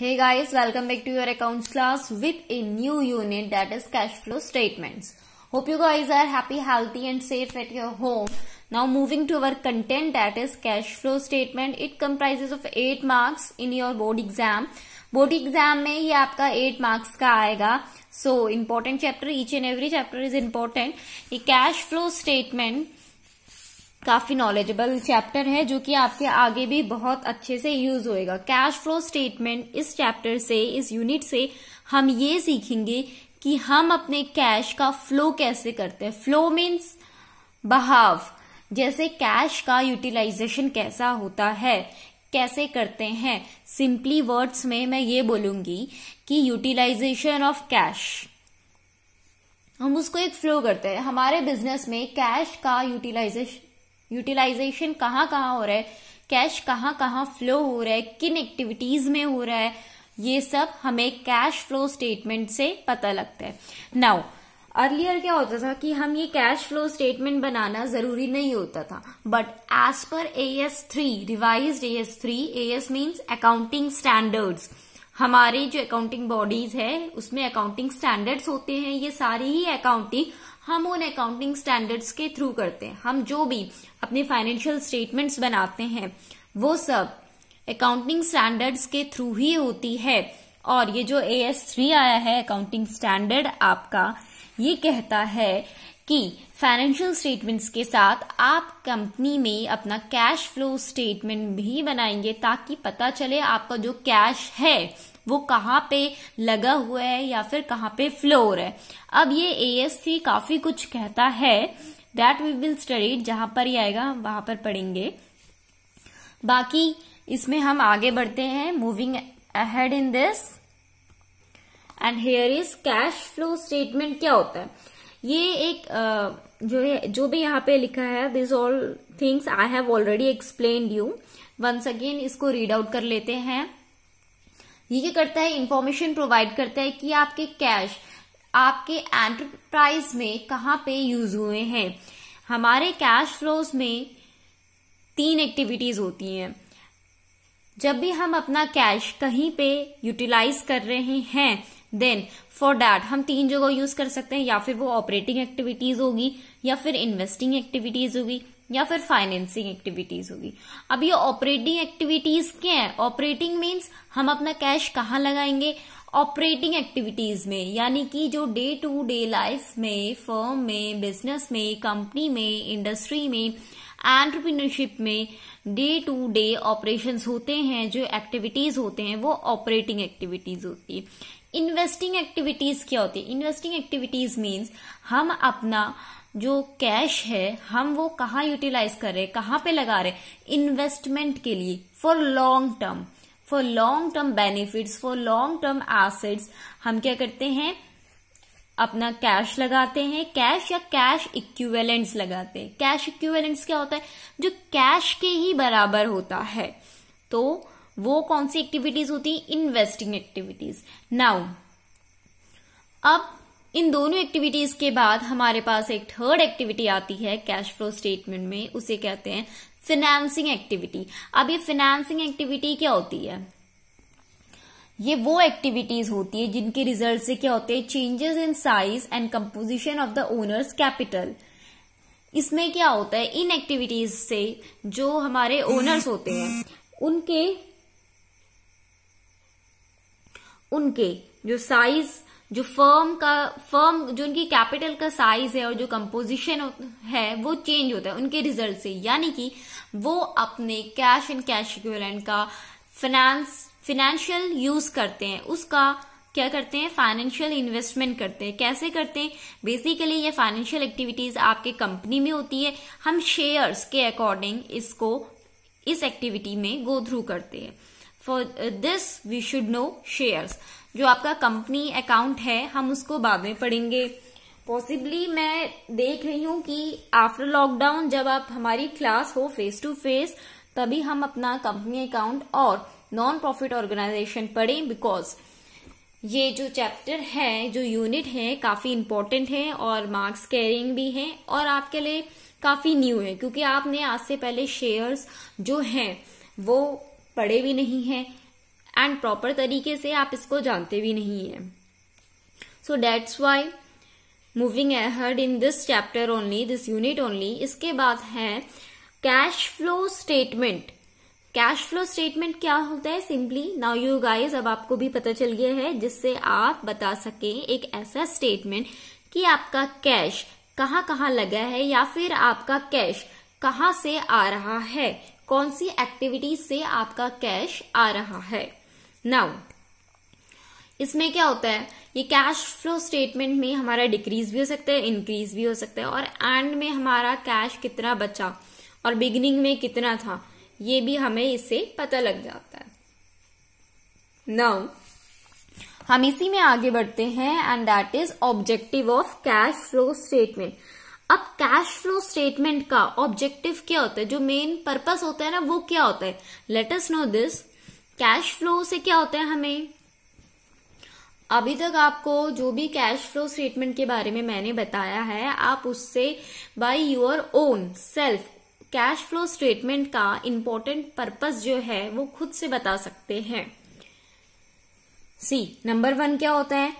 Hey guys, welcome back to your accounts class with a new unit that is cash flow statements. Hope you guys are happy, healthy and safe at your home. Now moving to our content that is cash flow statement. It comprises of 8 marks in your board exam. exam exam में ये आपका eight marks का आएगा So important chapter. Each and every chapter is important. ये cash flow statement. काफी knowledgeable chapter है जो कि आपके आगे भी बहुत अच्छे से यूज होएगा कैश फ्लो स्टेटमेंट इस चैप्टर से इस यूनिट से हम ये सीखेंगे कि हम अपने कैश का फ्लो कैसे करते हैं फ्लो मीन्स बहाव जैसे कैश का यूटिलाइजेशन कैसा होता है कैसे करते हैं सिंपली वर्ड्स में मैं ये बोलूंगी कि यूटिलाइजेशन ऑफ कैश हम उसको एक फ्लो करते हैं हमारे बिजनेस में कैश का यूटिलाइजेशन यूटिलाइजेशन कहाँ कहाँ हो रहा है कैश कहाँ कहाँ फ्लो हो रहा है किन एक्टिविटीज में हो रहा है ये सब हमें कैश फ्लो स्टेटमेंट से पता लगता है नाउ अर्लियर क्या होता था कि हम ये कैश फ्लो स्टेटमेंट बनाना जरूरी नहीं होता था but as per A S three revise A S three A S means accounting standards हमारे जो अकाउंटिंग बॉडीज है उसमें अकाउंटिंग स्टैंडर्ड्स होते हैं ये सारी ही अकाउंटिंग हम उन अकाउंटिंग स्टैंडर्ड्स के थ्रू करते हैं हम जो भी अपने फाइनेंशियल स्टेटमेंट्स बनाते हैं वो सब अकाउंटिंग स्टैंडर्ड्स के थ्रू ही होती है और ये जो ए एस थ्री आया है अकाउंटिंग स्टैंडर्ड आपका ये कहता है कि फाइनेंशियल स्टेटमेंट्स के साथ आप कंपनी में अपना कैश फ्लो स्टेटमेंट भी बनाएंगे ताकि पता चले आपका जो कैश है वो कहाँ पे लगा हुआ है या फिर कहाँ पे फ्लोर है अब ये सी काफी कुछ कहता है दैट वी विल स्टडी जहां पर ही आएगा वहां पर पढ़ेंगे बाकी इसमें हम आगे बढ़ते हैं moving ahead in this and here is cash flow statement क्या होता है ये एक जो है जो भी यहाँ पे लिखा है this all things I have already explain you once again इसको रीड आउट कर लेते हैं ये क्या करता है इंफॉर्मेशन प्रोवाइड करता है कि आपके कैश आपके एंटरप्राइज में कहाँ पे यूज हुए हैं हमारे कैश फ्लोज में तीन एक्टिविटीज होती हैं जब भी हम अपना कैश कहीं पे यूटिलाइज कर रहे हैं देन फॉर डैट हम तीन जगह यूज कर सकते हैं या फिर वो ऑपरेटिंग एक्टिविटीज होगी या फिर इन्वेस्टिंग एक्टिविटीज होगी या फिर फाइनेंसिंग एक्टिविटीज होगी अब ये ऑपरेटिंग एक्टिविटीज क्या है ऑपरेटिंग मीन्स हम अपना कैश कहाँ लगाएंगे ऑपरेटिंग एक्टिविटीज में यानी कि जो डे टू डे लाइफ में फर्म में बिजनेस में कंपनी में इंडस्ट्री में एंटरप्रीनरशिप में डे टू डे ऑपरेशन होते हैं जो एक्टिविटीज होते हैं वो ऑपरेटिंग एक्टिविटीज होती है इन्वेस्टिंग एक्टिविटीज क्या होती है इन्वेस्टिंग एक्टिविटीज मीन्स हम अपना जो कैश है हम वो कहाँ यूटिलाइज कर रहे हैं कहाँ पे लगा रहे हैं इन्वेस्टमेंट के लिए for long term for long term benefits for long term assets हम क्या करते हैं अपना कैश लगाते हैं कैश या कैश इक्विवेलेंट्स लगाते हैं कैश इक्विवेलेंट्स क्या होता है जो कैश के ही बराबर होता है तो वो कौन सी एक्टिविटीज होती है इन्वेस्टिंग एक्टिविटीज नाउ अब इन दोनों एक्टिविटीज के बाद हमारे पास एक थर्ड एक्टिविटी आती है कैश फ्लो स्टेटमेंट में उसे कहते हैं फिनेंसिंग एक्टिविटी अब ये फिनेंसिंग एक्टिविटी क्या होती है ये वो एक्टिविटीज होती है जिनके रिजल्ट से क्या होते हैं changes in size and composition of the owners capital इसमें क्या होता है इन एक्टिविटीज से जो हमारे ओनर्स होते हैं उनके उनके जो साइज जो फर्म का फर्म जो उनकी कैपिटल का साइज है और जो कंपोजिशन है वो चेंज होता है उनके रिजल्ट से यानी कि वो अपने कैश एंड कैश इक्विवेलेंट का फाइनेंस फाइनेंशियल यूज करते हैं उसका क्या करते हैं फाइनेंशियल इन्वेस्टमेंट करते हैं कैसे करते हैं बेसिकली ये फाइनेंशियल एक्टिविटीज आपके कंपनी में होती है हम शेयर्स के अकॉर्डिंग इसको इस एक्टिविटी में गो थ्रू करते हैं for this we should know shares जो आपका कंपनी अकाउंट है हम उसको बाद में पढ़ेंगे पॉसिबली मैं देख रही हूँ कि आफ्टर लॉकडाउन जब आप हमारी क्लास हो फेस टू फेस तभी हम अपना कंपनी अकाउंट और नॉन प्रॉफिट ऑर्गेनाइजेशन पढ़ें बिकॉज ये जो चैप्टर है जो यूनिट है काफी इम्पोर्टेंट है और मार्क्स कैरिंग भी है और आपके लिए काफी न्यू है क्योंकि आपने आज से पहले शेयर्स जो हैं वो पढ़े भी नहीं है एंड प्रॉपर तरीके से आप इसको जानते भी नहीं है so that's why moving ahead in this chapter only this unit only इसके बाद है cash flow statement cash flow statement क्या होता है सिंपली नाउ यू गाइज अब आपको भी पता चल गया है जिससे आप बता सकें एक ऐसा स्टेटमेंट कि आपका कैश कहाँ कहाँ लगा है या फिर आपका कैश कहाँ से आ रहा है कौन सी एक्टिविटीज से आपका कैश आ रहा है नाउ इसमें क्या होता है ये कैश फ्लो स्टेटमेंट में हमारा डिक्रीज भी हो सकता है इंक्रीज भी हो सकता है और एंड में हमारा कैश कितना बचा और बिगिनिंग में कितना था ये भी हमें इससे पता लग जाता है नाउ हम इसी में आगे बढ़ते हैं and that is objective of cash flow statement अब कैश फ्लो स्टेटमेंट का ऑब्जेक्टिव क्या होता है जो मेन पर्पस होता है ना वो क्या होता है let us know this cash flow से क्या होता है हमें अभी तक आपको जो भी कैश फ्लो स्टेटमेंट के बारे में मैंने बताया है आप उससे by your own self cash flow statement का इंपॉर्टेंट पर्पस जो है वो खुद से बता सकते हैं सी नंबर वन क्या होता है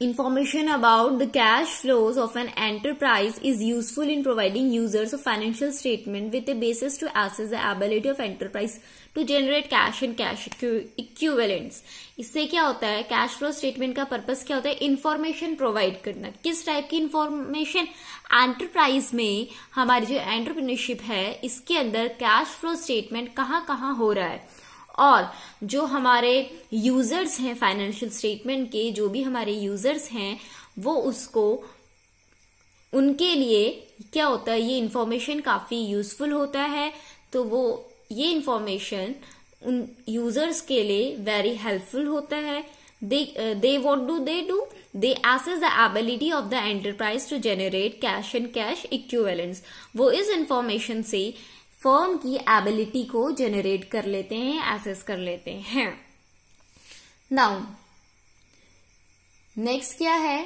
Information about the cash flows of an enterprise is useful in providing users a financial statement with a basis to assess the ability of enterprise to generate cash and cash equivalents. इससे क्या होता है cash flow statement का purpose क्या होता है information provide करना किस टाइप की इंफॉर्मेशन एंटरप्राइज में हमारी जो एंटरप्रेन्योरशिप है इसके अंदर कैश फ्लो स्टेटमेंट कहाँ कहाँ हो रहा है और जो हमारे यूजर्स हैं फाइनेंशियल स्टेटमेंट के जो भी हमारे यूजर्स हैं वो उसको उनके लिए क्या होता है ये इन्फॉर्मेशन काफी यूजफुल होता है तो वो ये इन्फॉर्मेशन उन यूजर्स के लिए वेरी हेल्पफुल होता है they they what do they do they as is the ability of the enterprise to generate cash and cash equivalents वो इस इन्फॉर्मेशन से फर्म की एबिलिटी को जनरेट कर लेते हैं एसेस कर लेते हैं नाउ नेक्स्ट क्या है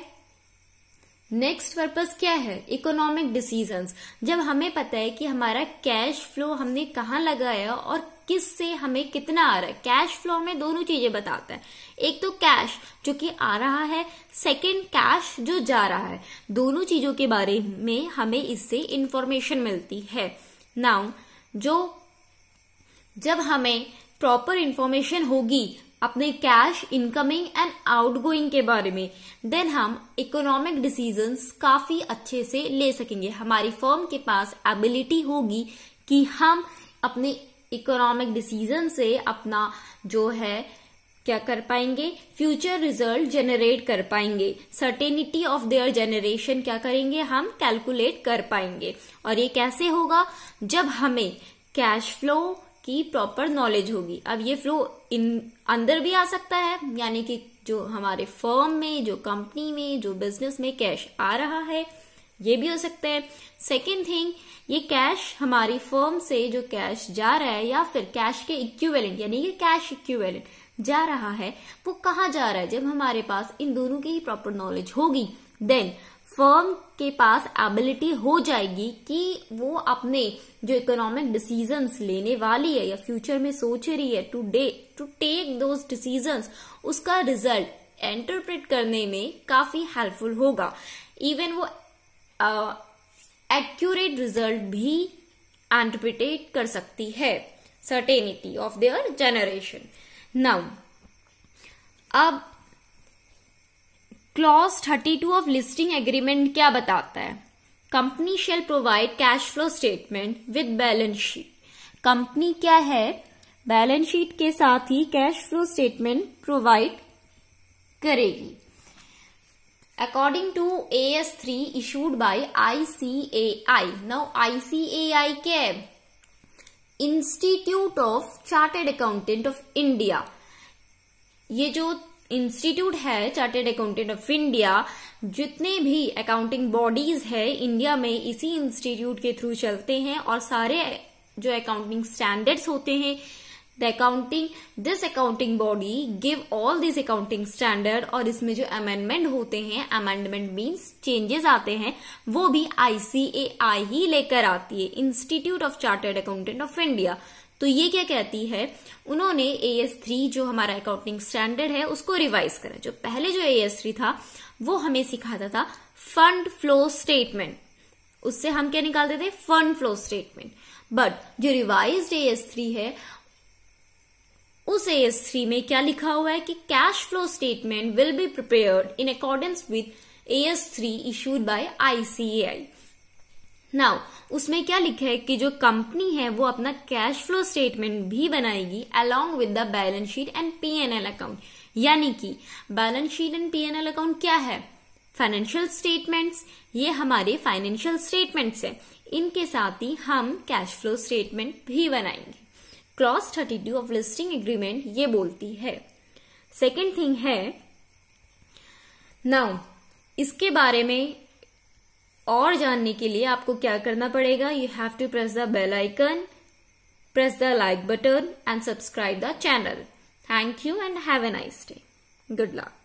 नेक्स्ट पर्पस क्या है इकोनॉमिक डिसीजन जब हमें पता है कि हमारा कैश फ्लो हमने कहाँ लगाया और किस से हमें कितना आ रहा है कैश फ्लो हमें दोनों चीजें बताता है एक तो कैश जो कि आ रहा है सेकेंड कैश जो जा रहा है दोनों चीजों के बारे में हमें इससे इंफॉर्मेशन मिलती है नाउ जो जब हमें प्रॉपर इंफॉर्मेशन होगी अपने कैश इनकमिंग एंड आउटगोइंग के बारे में देन हम इकोनॉमिक डिसीजन काफी अच्छे से ले सकेंगे हमारी फर्म के पास एबिलिटी होगी कि हम अपने इकोनॉमिक डिसीजन से अपना जो है क्या कर पाएंगे फ्यूचर रिजल्ट जनरेट कर पाएंगे सर्टेनिटी ऑफ देयर जनरेशन क्या करेंगे हम कैलकुलेट कर पाएंगे और ये कैसे होगा जब हमें कैश फ्लो की प्रॉपर नॉलेज होगी अब ये फ्लो इन अंदर भी आ सकता है यानी कि जो हमारे फर्म में जो कंपनी में जो बिजनेस में कैश आ रहा है ये भी हो सकता है सेकेंड थिंग ये कैश हमारी फर्म से जो कैश जा रहा है या फिर कैश के इक्विवेलेंट यानी कि कैश इक्विवेलेंट जा रहा है वो कहाँ जा रहा है जब हमारे पास इन दोनों की ही प्रॉपर नॉलेज होगी देन फर्म के पास एबिलिटी हो जाएगी कि वो अपने जो इकोनॉमिक डिसीजन लेने वाली है या फ्यूचर में सोच रही है today to take those decision उसका रिजल्ट एंटरप्रेट करने में काफी हेल्पफुल होगा इवन वो एक्यूरेट रिजल्ट भी एंटरप्रिटेट कर सकती है certainty of their generation now अब क्लॉज 32 ऑफ लिस्टिंग एग्रीमेंट क्या बताता है company shall provide cash flow statement with balance sheet company क्या है बैलेंस शीट के साथ ही कैश फ्लो स्टेटमेंट प्रोवाइड करेगी according to A S three issued by I C A I now I C A I क्या है institute of chartered accountant of India ये जो इंस्टीट्यूट है चार्टेड अकाउंटेंट ऑफ इंडिया जितने भी accounting bodies है India में इसी इंस्टीट्यूट के थ्रू चलते हैं और सारे जो अकाउंटिंग स्टैंडर्ड्स होते हैं the accounting this accounting body give all this accounting standard और इसमें जो अमेंडमेंट होते हैं अमेंडमेंट मीन्स चेंजेस आते हैं वो भी आईसीएआई ही लेकर आती है institute of chartered accountant of India तो ये क्या कहती है उन्होंने ए एस थ्री जो हमारा अकाउंटिंग स्टैंडर्ड है उसको रिवाइज करा जो पहले जो ए एस थ्री था वो हमें सिखाता था फंड फ्लो स्टेटमेंट उससे हम क्या निकालते थे फंड फ्लो स्टेटमेंट बट जो रिवाइज ए एस थ्री है उस ए एस थ्री में क्या लिखा हुआ है कि cash flow statement will be prepared in accordance with AS three issued by ICAI now उसमें क्या लिखा है कि जो कंपनी है वो अपना कैश फ्लो स्टेटमेंट भी बनाएगी along with the balance sheet and PNL account यानी कि balance sheet and PNL account क्या है फाइनेंशियल स्टेटमेंट्स ये हमारे फाइनेंशियल स्टेटमेंट्स हैं इनके साथ ही हम कैश फ्लो स्टेटमेंट भी बनाएंगे clause two of listing agreement ये बोलती है सेकेंड थिंग है नाउ इसके बारे में और जानने के लिए आपको क्या करना पड़ेगा you have to press the bell icon press the like button and subscribe the channel thank you and have a nice day good luck